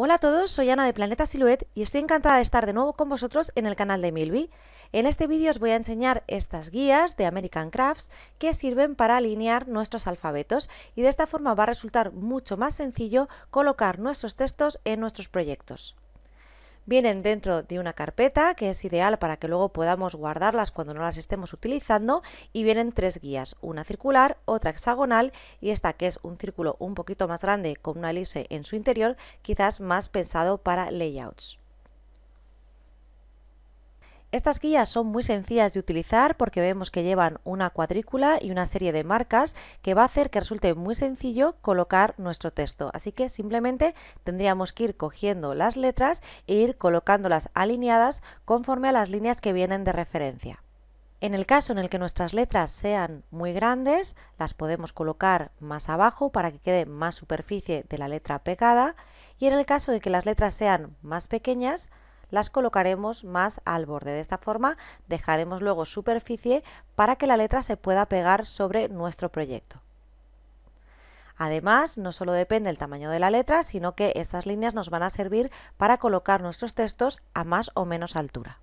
Hola a todos, soy Ana de Planeta Silhouette y estoy encantada de estar de nuevo con vosotros en el canal de Milby. En este vídeo os voy a enseñar estas guías de American Crafts que sirven para alinear nuestros alfabetos y de esta forma va a resultar mucho más sencillo colocar nuestros textos en nuestros proyectos. Vienen dentro de una carpeta que es ideal para que luego podamos guardarlas cuando no las estemos utilizando y vienen tres guías, una circular, otra hexagonal y esta que es un círculo un poquito más grande con una elipse en su interior, quizás más pensado para layouts. Estas guías son muy sencillas de utilizar porque vemos que llevan una cuadrícula y una serie de marcas que va a hacer que resulte muy sencillo colocar nuestro texto. Así que simplemente tendríamos que ir cogiendo las letras e ir colocándolas alineadas conforme a las líneas que vienen de referencia. En el caso en el que nuestras letras sean muy grandes, las podemos colocar más abajo para que quede más superficie de la letra pegada y en el caso de que las letras sean más pequeñas, las colocaremos más al borde. De esta forma dejaremos luego superficie para que la letra se pueda pegar sobre nuestro proyecto. Además, no solo depende el tamaño de la letra, sino que estas líneas nos van a servir para colocar nuestros textos a más o menos altura.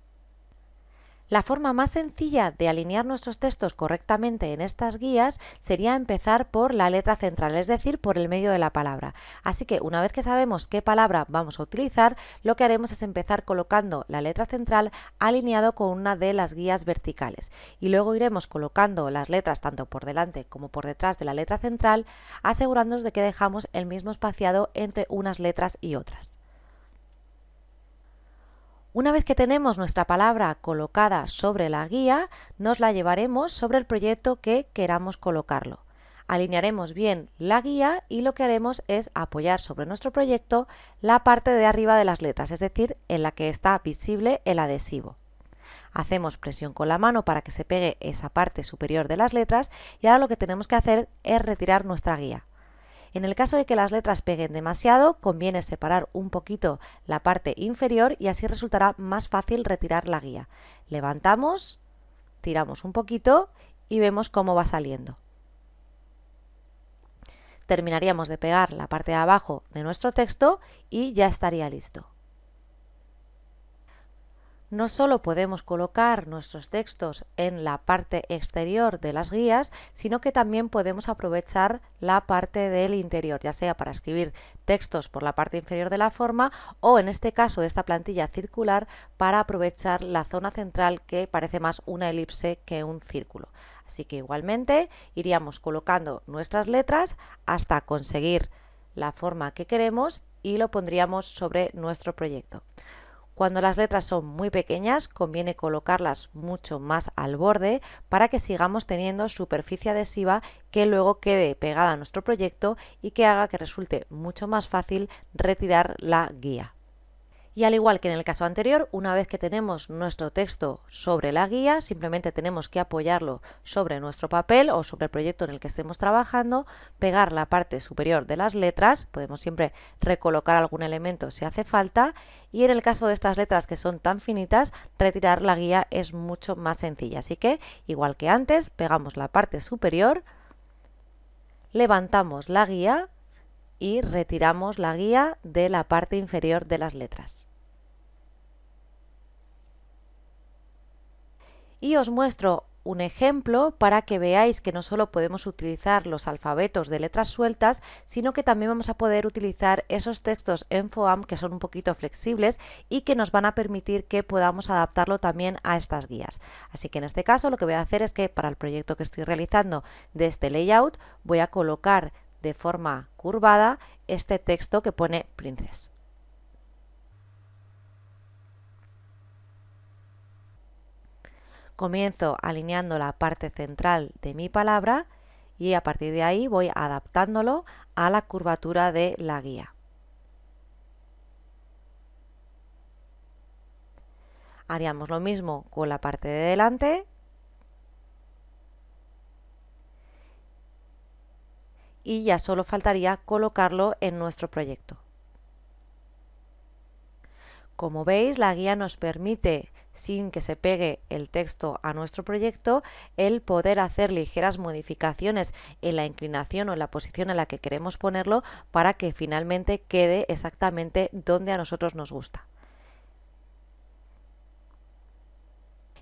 La forma más sencilla de alinear nuestros textos correctamente en estas guías sería empezar por la letra central, es decir, por el medio de la palabra. Así que una vez que sabemos qué palabra vamos a utilizar, lo que haremos es empezar colocando la letra central alineado con una de las guías verticales y luego iremos colocando las letras tanto por delante como por detrás de la letra central, asegurándonos de que dejamos el mismo espaciado entre unas letras y otras. Una vez que tenemos nuestra palabra colocada sobre la guía, nos la llevaremos sobre el proyecto que queramos colocarlo. Alinearemos bien la guía y lo que haremos es apoyar sobre nuestro proyecto la parte de arriba de las letras, es decir, en la que está visible el adhesivo. Hacemos presión con la mano para que se pegue esa parte superior de las letras y ahora lo que tenemos que hacer es retirar nuestra guía. En el caso de que las letras peguen demasiado, conviene separar un poquito la parte inferior y así resultará más fácil retirar la guía. Levantamos, tiramos un poquito y vemos cómo va saliendo. Terminaríamos de pegar la parte de abajo de nuestro texto y ya estaría listo. No solo podemos colocar nuestros textos en la parte exterior de las guías, sino que también podemos aprovechar la parte del interior, ya sea para escribir textos por la parte inferior de la forma o en este caso de esta plantilla circular para aprovechar la zona central que parece más una elipse que un círculo. Así que igualmente iríamos colocando nuestras letras hasta conseguir la forma que queremos y lo pondríamos sobre nuestro proyecto. Cuando las letras son muy pequeñas conviene colocarlas mucho más al borde para que sigamos teniendo superficie adhesiva que luego quede pegada a nuestro proyecto y que haga que resulte mucho más fácil retirar la guía. Y al igual que en el caso anterior, una vez que tenemos nuestro texto sobre la guía, simplemente tenemos que apoyarlo sobre nuestro papel o sobre el proyecto en el que estemos trabajando, pegar la parte superior de las letras, podemos siempre recolocar algún elemento si hace falta, y en el caso de estas letras que son tan finitas, retirar la guía es mucho más sencilla. Así que, igual que antes, pegamos la parte superior, levantamos la guía y retiramos la guía de la parte inferior de las letras. y os muestro un ejemplo para que veáis que no solo podemos utilizar los alfabetos de letras sueltas, sino que también vamos a poder utilizar esos textos en FOAM que son un poquito flexibles y que nos van a permitir que podamos adaptarlo también a estas guías. Así que en este caso lo que voy a hacer es que para el proyecto que estoy realizando de este layout voy a colocar de forma curvada este texto que pone Princess. Comienzo alineando la parte central de mi palabra y a partir de ahí voy adaptándolo a la curvatura de la guía. Haríamos lo mismo con la parte de delante y ya solo faltaría colocarlo en nuestro proyecto. Como veis, la guía nos permite sin que se pegue el texto a nuestro proyecto, el poder hacer ligeras modificaciones en la inclinación o en la posición en la que queremos ponerlo para que finalmente quede exactamente donde a nosotros nos gusta.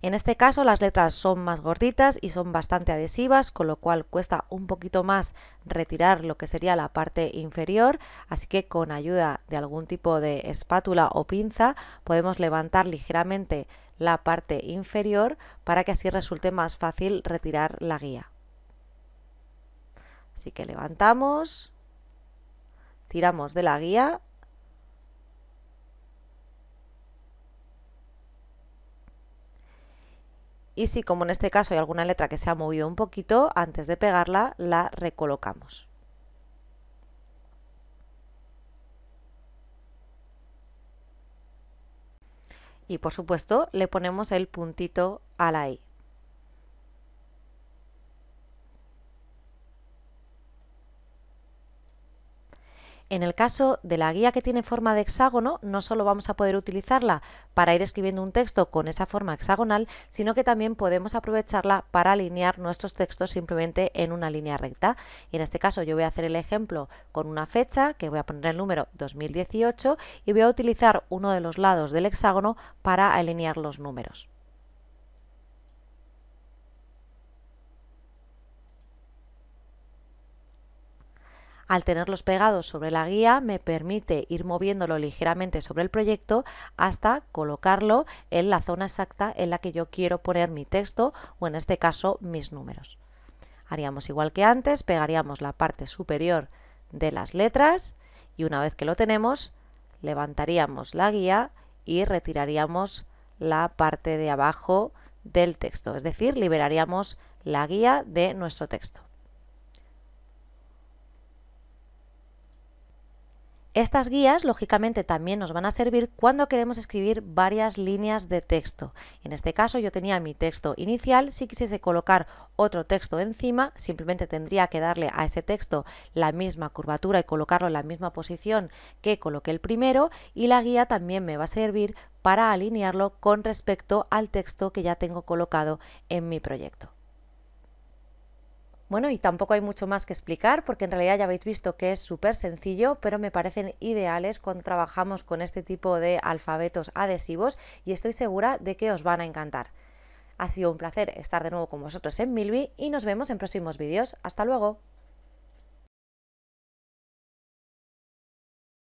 En este caso las letras son más gorditas y son bastante adhesivas, con lo cual cuesta un poquito más retirar lo que sería la parte inferior, así que con ayuda de algún tipo de espátula o pinza podemos levantar ligeramente la parte inferior para que así resulte más fácil retirar la guía. Así que levantamos, tiramos de la guía y si como en este caso hay alguna letra que se ha movido un poquito, antes de pegarla la recolocamos. Y por supuesto le ponemos el puntito a la I. En el caso de la guía que tiene forma de hexágono, no solo vamos a poder utilizarla para ir escribiendo un texto con esa forma hexagonal, sino que también podemos aprovecharla para alinear nuestros textos simplemente en una línea recta. Y en este caso yo voy a hacer el ejemplo con una fecha, que voy a poner el número 2018, y voy a utilizar uno de los lados del hexágono para alinear los números. Al tenerlos pegados sobre la guía me permite ir moviéndolo ligeramente sobre el proyecto hasta colocarlo en la zona exacta en la que yo quiero poner mi texto o en este caso mis números. Haríamos igual que antes, pegaríamos la parte superior de las letras y una vez que lo tenemos levantaríamos la guía y retiraríamos la parte de abajo del texto, es decir, liberaríamos la guía de nuestro texto. Estas guías, lógicamente, también nos van a servir cuando queremos escribir varias líneas de texto. En este caso yo tenía mi texto inicial, si quisiese colocar otro texto encima, simplemente tendría que darle a ese texto la misma curvatura y colocarlo en la misma posición que coloqué el primero y la guía también me va a servir para alinearlo con respecto al texto que ya tengo colocado en mi proyecto. Bueno, y tampoco hay mucho más que explicar porque en realidad ya habéis visto que es súper sencillo, pero me parecen ideales cuando trabajamos con este tipo de alfabetos adhesivos y estoy segura de que os van a encantar. Ha sido un placer estar de nuevo con vosotros en Milby y nos vemos en próximos vídeos. ¡Hasta luego!